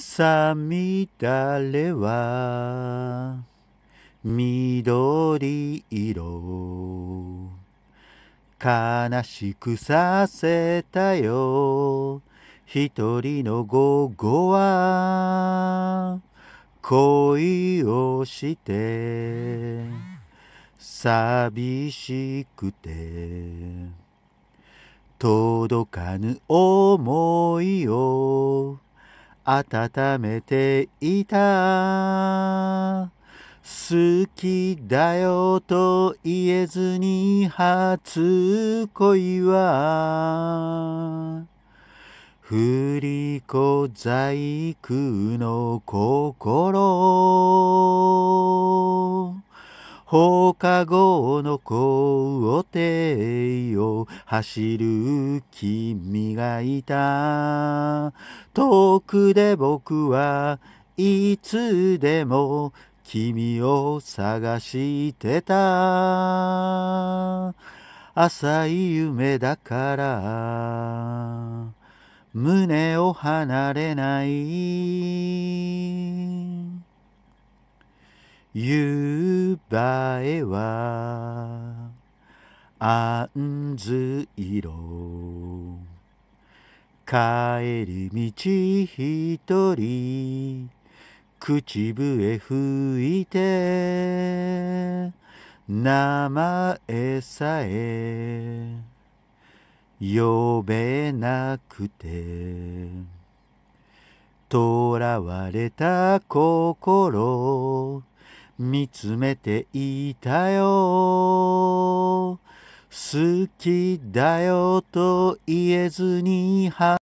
さみだれは緑色悲しくさせたよ一人の午後は恋をして寂しくて届かぬ思いを温めていた好きだよと言えずに初恋は振り子細工の心放課後の校庭を走る君がいた遠くで僕はいつでも君を探してた浅い夢だから胸を離れない夕映えはあんず色帰り道一人口笛吹いて名前さえ呼べなくて囚われた心見つめていたよ好きだよと言えずに